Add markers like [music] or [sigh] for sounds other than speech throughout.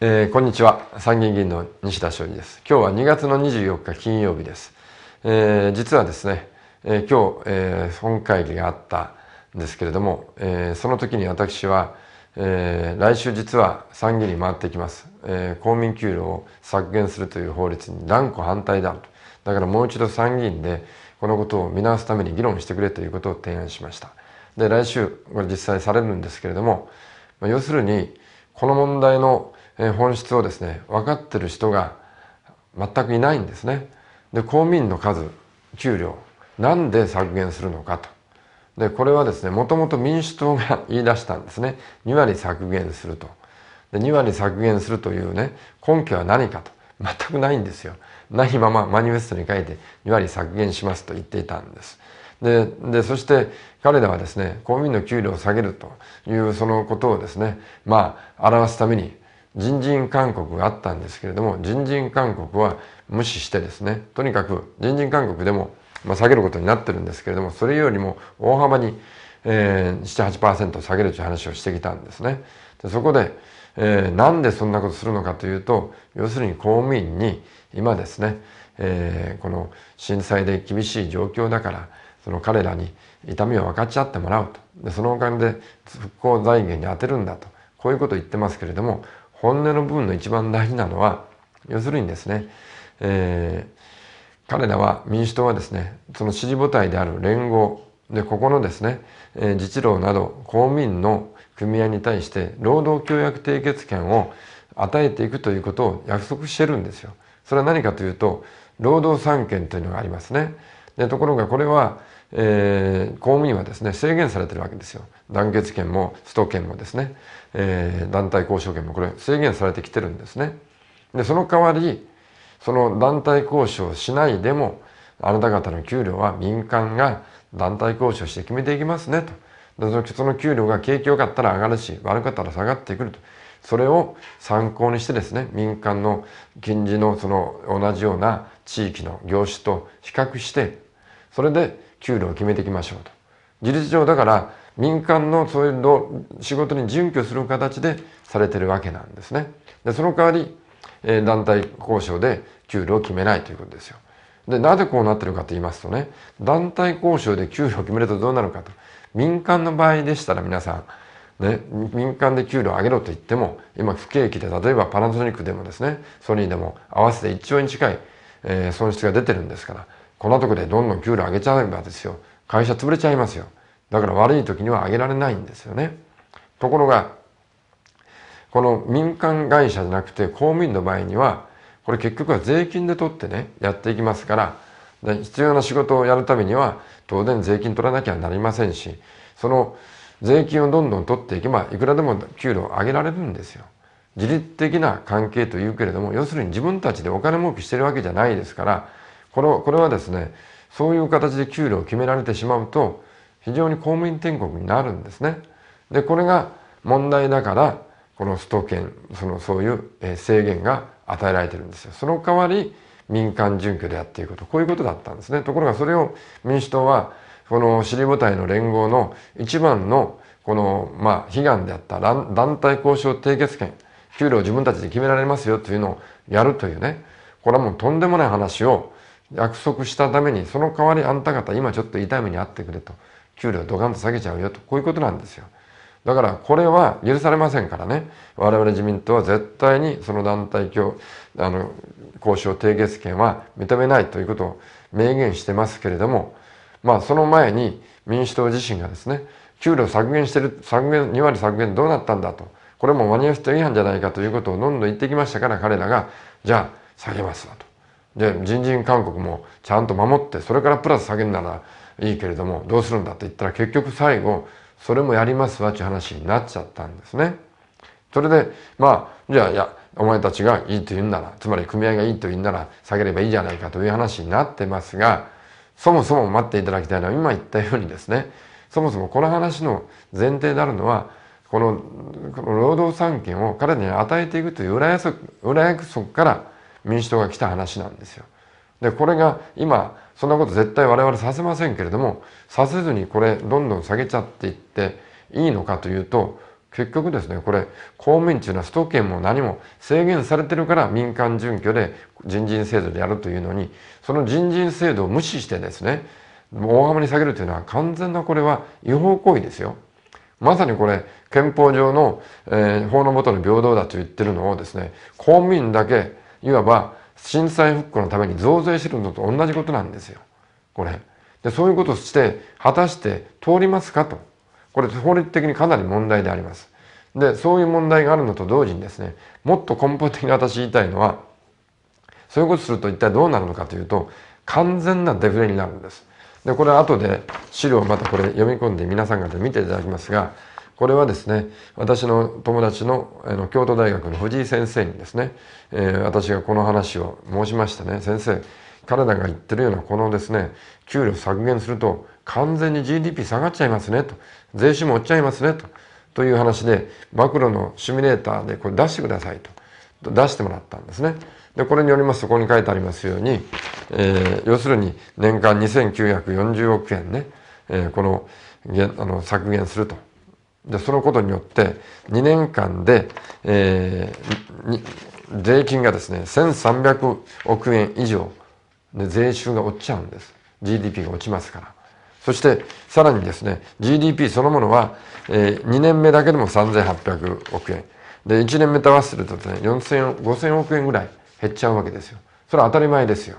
えー、こんにちは参議院議員の西田昌司です今日は2月の24日金曜日です、えー、実はですね、えー、今日、えー、本会議があったんですけれども、えー、その時に私は、えー、来週実は参議院に回ってきます、えー、公民給料を削減するという法律に断固反対だとだからもう一度参議院でこのことを見直すために議論してくれということを提案しましたで来週これ実際されるんですけれども、まあ、要するにこの問題の本質をですね分かってる人が全くいないんですね。で公務員の数給料なんで削減するのかと。でこれはですねもともと民主党が言い出したんですね2割削減するとで2割削減するというね根拠は何かと全くないんですよないままマニフェストに書いて2割削減しますと言っていたんですででそして彼らはですね公務員の給料を下げるというそのことをですねまあ表すために人人勧告があったんですけれども人人勧告は無視してですねとにかく人人勧告でも、まあ、下げることになってるんですけれどもそれよりも大幅に、えー、78%下げるという話をしてきたんですね。でそこで、えー、なんでそんなことするのかというと要するに公務員に今ですね、えー、この震災で厳しい状況だからその彼らに痛みを分かち合ってもらうとでそのお金で復興財源に充てるんだとこういうことを言ってますけれども本音の部分の一番大事なのは要するにですね、えー、彼らは民主党はですねその支持母体である連合でここのですね、えー、自治労など公務員の組合に対して労働協約締結権を与えていくということを約束してるんですよ。それは何かというと労働三権というのがありますね。でところがこれはえー、公務員はですね制限されてるわけですよ団結権もスト権もですね、えー、団体交渉権もこれ制限されてきてるんですねでその代わりその団体交渉しないでもあなた方の給料は民間が団体交渉して決めていきますねとでその給料が景気良かったら上がるし悪かったら下がってくるとそれを参考にしてですね民間の近似のその同じような地域の業種と比較してそれで給料を決めていきましょうと。事実上だから民間のそういう仕事に準拠する形でされてるわけなんですね。でその代わり、えー、団体交渉で給料を決めないということですよ。でなぜこうなってるかと言いますとね団体交渉で給料を決めるとどうなるかと民間の場合でしたら皆さん、ね、民間で給料を上げろと言っても今不景気で例えばパナソニックでもですねソニーでも合わせて1兆円近い、えー、損失が出てるんですからこんなとこでどんどん給料上げちゃえばですよ会社潰れちゃいますよだから悪い時には上げられないんですよねところがこの民間会社じゃなくて公務員の場合にはこれ結局は税金で取ってねやっていきますから必要な仕事をやるためには当然税金取らなきゃなりませんしその税金をどんどん取っていけばいくらでも給料を上げられるんですよ。自律的な関係というけれども要するに自分たちでお金儲けしてるわけじゃないですからこのこれはですねそういう形で給料を決められてしまうと非常に公務員天国になるんですね。でこれが問題だからこのスト権そのそういう制限が与えられてるんですよ。その代わり民間準拠でやっていくとこういうことだったんですね。ところがそれを民主党はこの尻持母体の連合の一番のこのまあ悲願であった団体交渉締結権給料を自分たちで決められますよというのをやるというねこれはもうとんでもない話を約束したためにその代わりあんた方今ちょっと痛い目に遭ってくれと給料ドカンと下げちゃうよとこういうことなんですよだからこれは許されませんからね我々自民党は絶対にその団体協あの交渉締結権は認めないということを明言してますけれどもまあその前に民主党自身がですね給料削減してる削減2割削減どうなったんだとこれもマニアルスト違反じゃないかということをどんどん言ってきましたから彼らがじゃあ下げますわとで人人勧告もちゃんと守ってそれからプラス下げるならいいけれどもどうするんだって言ったら結局最後それもやりますわっていう話になっちゃったんですね。それでまあじゃあいやお前たちがいいと言うならつまり組合がいいと言うなら下げればいいじゃないかという話になってますがそもそも待っていただきたいのは今言ったようにですねそもそもこの話の前提であるのはこのこの労働三権を彼らに与えていくという裏約束裏約束から民主党が来た話なんですよ。でこれが今そんなこと絶対我々させませんけれどもさせずにこれどんどん下げちゃっていっていいのかというと結局ですねこれ公務員というのは首都圏も何も制限されてるから民間準拠で人事院制度でやるというのにその人事院制度を無視してですね大幅に下げるというのは完全なこれは違法行為ですよ。まさにこれ憲法上の、えー、法の下の平等だと言ってるのをですね公務員だけいわば震災復興のために増税してるのと同じことなんですよこれでそういうことをして果たして通りますかとこれ法律的にかなり問題でありますでそういう問題があるのと同時にですねもっと根本的に私言いたいのはそういうことすると一体どうなるのかというと完全なデフレになるんですでこれは後で資料をまたこれ読み込んで皆さん方見ていただきますがこれはですね私の友達のあの京都大学の藤井先生にですね、えー、私がこの話を申しましたね先生彼らが言ってるようなこのですね給料削減すると完全に GDP 下がっちゃいますねと税収も落ちちゃいますねとという話でマクロのシミュレーターでこれ出してくださいと出してもらったんですね。でこれによりますとここに書いてありますように、えー、要するに年間2940億円ね、えー、このあの削減するとでそのことによって2年間で、えー、税金がですね1300億円以上で税収が落ちちゃうんです GDP が落ちますからそしてさらにですね GDP そのものは、えー、2年目だけでも3800億円で1年目と合わせるとですね4000億円ぐらい減っちゃうわけですよそれは当たり前ですよ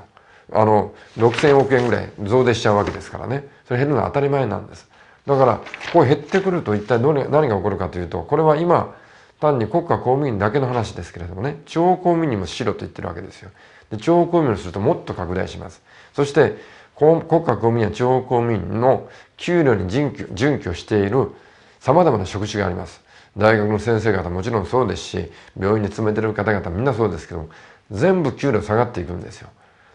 あの6000億円ぐらい増税しちゃうわけですからねそれ減るのは当たり前なんですだから、こう減ってくると一体何が起こるかというと、これは今、単に国家公務員だけの話ですけれどもね、地方公務員にもしろと言ってるわけですよ。で地方公務員をするともっと拡大します。そして、国家公務員や地方公務員の給料に準拠準拠している様々な職種があります。大学の先生方もちろんそうですし、病院に勤めてる方々みんなそうですけども、全部給料下がっていくんですよ。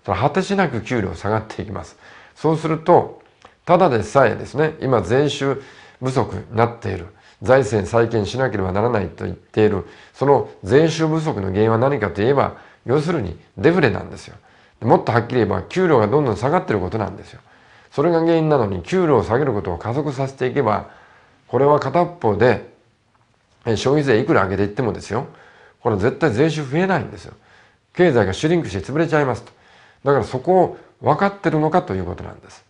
果てしなく給料下がっていきます。そうすると、ただでさえですね、今税収不足になっている。財政再建しなければならないと言っている。その税収不足の原因は何かといえば、要するにデフレなんですよ。もっとはっきり言えば給料がどんどん下がってることなんですよ。それが原因なのに給料を下げることを加速させていけば、これは片っぽで消費税いくら上げていってもですよ。これ絶対税収増えないんですよ。経済がシュリンクして潰れちゃいますと。だからそこを分かってるのかということなんです。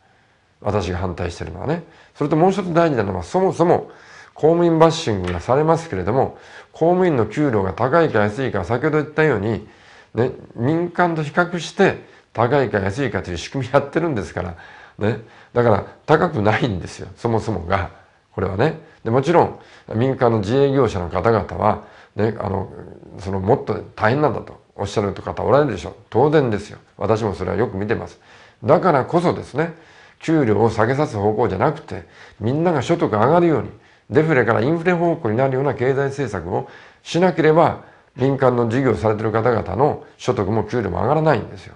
私が反対してるのはね。それともう一つ大事なのは、そもそも公務員バッシングがされますけれども、公務員の給料が高いか安いか、先ほど言ったように、ね、民間と比較して高いか安いかという仕組みやってるんですから、ね。だから高くないんですよ、そもそもが。これはね。で、もちろん民間の自営業者の方々は、ね、あの、そのもっと大変なんだとおっしゃる方おられるでしょう。当然ですよ。私もそれはよく見てます。だからこそですね、給料を下げさす方向じゃなくてみんなが所得上がるようにデフレからインフレ方向になるような経済政策をしなければ民間の事業されてる方々の所得も給料も上がらないんですよ。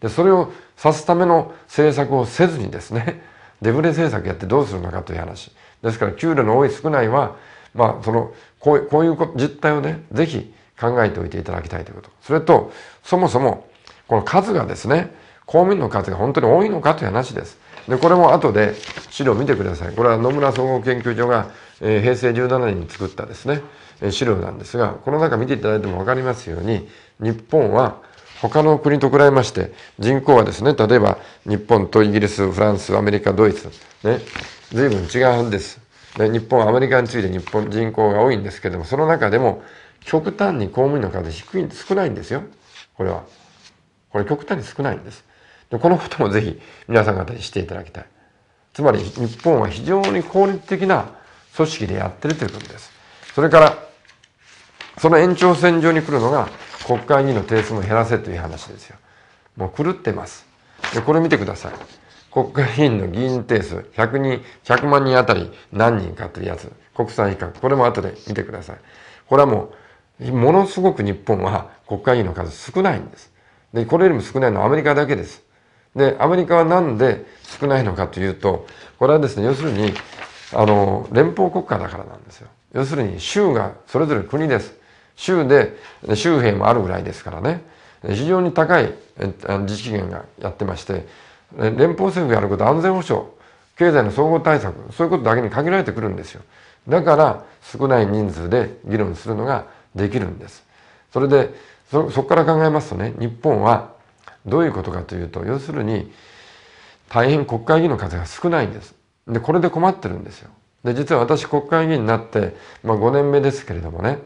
でそれを指すための政策をせずにですね [laughs] デフレ政策やってどうするのかという話ですから給料の多い少ないはまあそのこうこういう実態をね是非考えておいていただきたいということそれとそもそもこの数がですね公務員の数が本当に多いのかという話です。でこれも後で資料見てくださいこれは野村総合研究所が、えー、平成17年に作ったですね、え資料なんですがこの中見ていただいても分かりますように日本は他の国と比べまして人口はですね例えば日本とイギリスフランスアメリカドイツね随分違うはずです。で日本アメリカについて日本人口が多いんですけどもその中でも極端に公務員の数低い少ないんですよこれは。これ極端に少ないんです。このこともぜひ皆さん方にしていただきたい。つまり日本は非常に効率的な組織でやってるということです。それから、その延長線上に来るのが国会議員の定数も減らせという話ですよ。もう狂ってます。で、これ見てください。国会議員の議員定数100人、100万人あたり何人かというやつ。国際比較。これも後で見てください。これはもう、ものすごく日本は国会議員の数少ないんです。で、これよりも少ないのはアメリカだけです。で、アメリカはなんで少ないのかというと、これはですね、要するに、あの、連邦国家だからなんですよ。要するに州がそれぞれ国です。州で、州兵もあるぐらいですからね、非常に高い自治権がやってまして、連邦政府やること安全保障、経済の総合対策、そういうことだけに限られてくるんですよ。だから少ない人数で議論するのができるんです。それで、そこから考えますとね、日本はどういうことかというと要するに大変国会議員の数が少ないんです。でこれで困ってるんですよ。で実は私国会議員になって、まあ、5年目ですけれどもね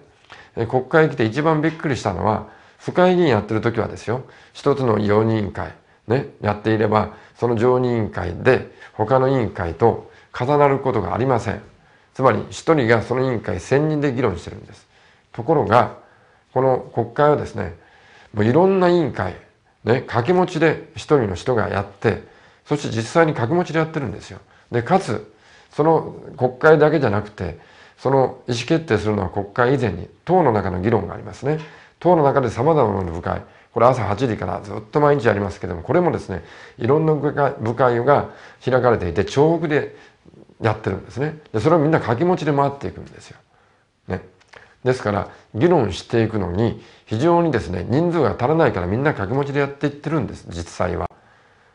国会来て一番びっくりしたのは府会議員やってる時はですよ一つの常任委員会、ね、やっていればその常任委員会で他の委員会と重なることがありません。つまり一人がその委員会専任人で議論してるんです。ところがこの国会はですねもういろんな委員会ね、掛け持ちで一人の人がやって、そして実際に掛け持ちでやってるんですよ。で、かつ、その国会だけじゃなくて、その意思決定するのは国会以前に、党の中の議論がありますね。党の中で様々な部会、これ朝8時からずっと毎日やりますけども、これもですね、いろんな部会部会が開かれていて、重複でやってるんですね。で、それをみんな掛け持ちで回っていくんですよ。ね。ですから議論していくのに非常にですね人数が足らないからみんな掛け持ちでやっていってるんです実際は。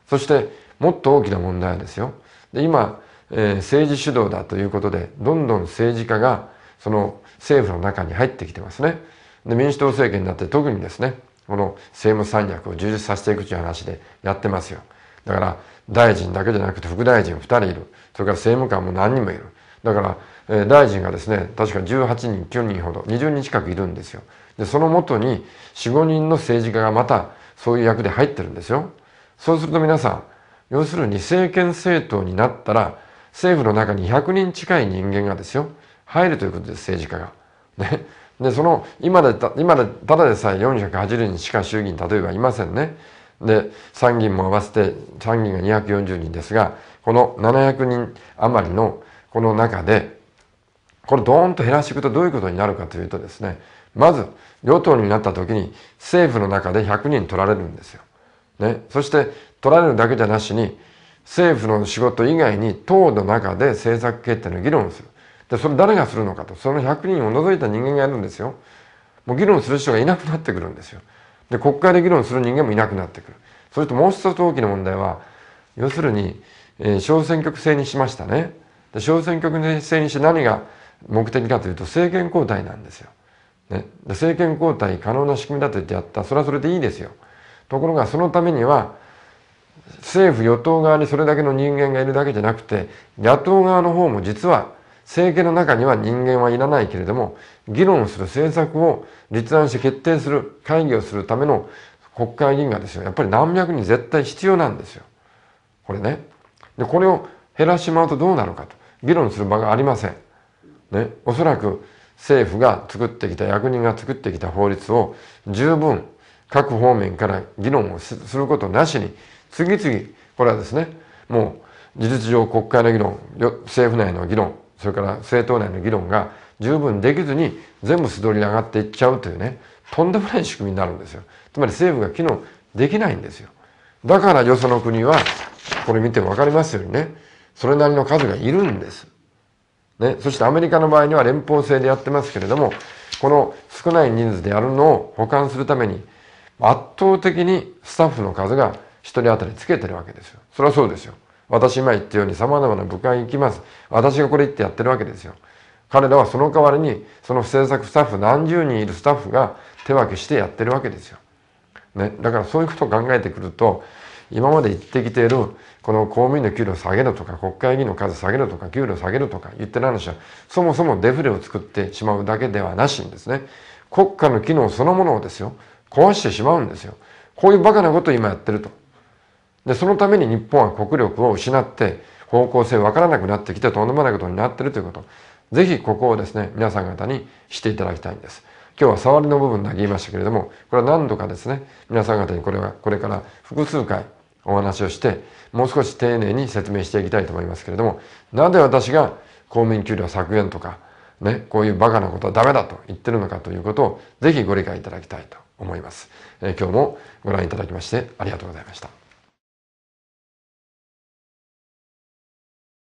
そしてもっと大きな問題はですよで今、えー、政治主導だということでどんどん政治家がその政府の中に入ってきてますね。で民主党政権になって特にですねこの政務三役を充実させていくという話でやってますよ。だから大臣だけじゃなくて副大臣2人いるそれから政務官も何人もいるだから、えー、大臣がですね確か18人9人ほど20人近くいるんですよでそのもとに45人の政治家がまたそういう役で入ってるんですよそうすると皆さん要するに政権政党になったら政府の中に100人近い人間がですよ入るということです政治家が。ね、でその今で今でただでさえ480人しか衆議院例えばいませんね。で参議院も合わせて参議院が240人ですがこの700人余りのこの中で、これドーンと減らしていくとどういうことになるかというとですね、まず、与党になった時に政府の中で100人取られるんですよ。ね。そして、取られるだけじゃなしに、政府の仕事以外に党の中で政策決定の議論をする。で、それ誰がするのかと。その100人を除いた人間がやるんですよ。もう議論する人がいなくなってくるんですよ。で、国会で議論する人間もいなくなってくる。それともう一つ大きな問題は、要するに、えー、小選挙区制にしましたね。で小選挙区制にして何が目的かというと政権交代なんですよ。ね、政権交代可能な仕組みだと言ってやったそれはそれでいいですよ。ところがそのためには政府与党側にそれだけの人間がいるだけじゃなくて野党側の方も実は政権の中には人間はいらないけれども議論する政策を立案して決定する会議をするための国会議員がですよやっぱり何百人絶対必要なんですよこれね。でこれを減らしまうとどうなるかと。議論する場がありません。ね、おそらく政府が作ってきた役人が作ってきた法律を十分各方面から議論をすることなしに次々これはですねもう事実上国会の議論政府内の議論それから政党内の議論が十分できずに全部素通り上がっていっちゃうというねとんでもない仕組みになるんですよつまり政府が機能できないんですよだからよその国はこれ見て分かりますようにねそれなりの数がいるんです。ね、そしてアメリカの場合には連邦制でやってますけれども、この少ない人数でやるのを保管するために、圧倒的にスタッフの数が1人当たりつけてるわけですよ。それはそうですよ。私今言ったように様々な部会行きます。私がこれ言ってやってるわけですよ。彼らはその代わりに、その制作スタッフ、何十人いるスタッフが手分けしてやってるわけですよ。ね。だからそういうことを考えてくると、今まで言ってきているこの公務員の給料下げるとか国会議員の数下げるとか給料下げるとか言ってる話はそもそもデフレを作ってしまうだけではなしにですね国家の機能そのものをですよ壊してしまうんですよこういうバカなことを今やってるとでそのために日本は国力を失って方向性わからなくなってきてとんでもないことになってるということぜひここをですね皆さん方にしていただきたいんです今日は触りの部分だけ言いましたけれどもこれは何度かですね皆さん方にこれはこれから複数回お話をしてもう少し丁寧に説明していきたいと思いますけれどもなぜ私が公務員給料削減とかね、こういうバカなことはダメだと言ってるのかということをぜひご理解いただきたいと思います。え今日もご覧いただきましてありがとうございました。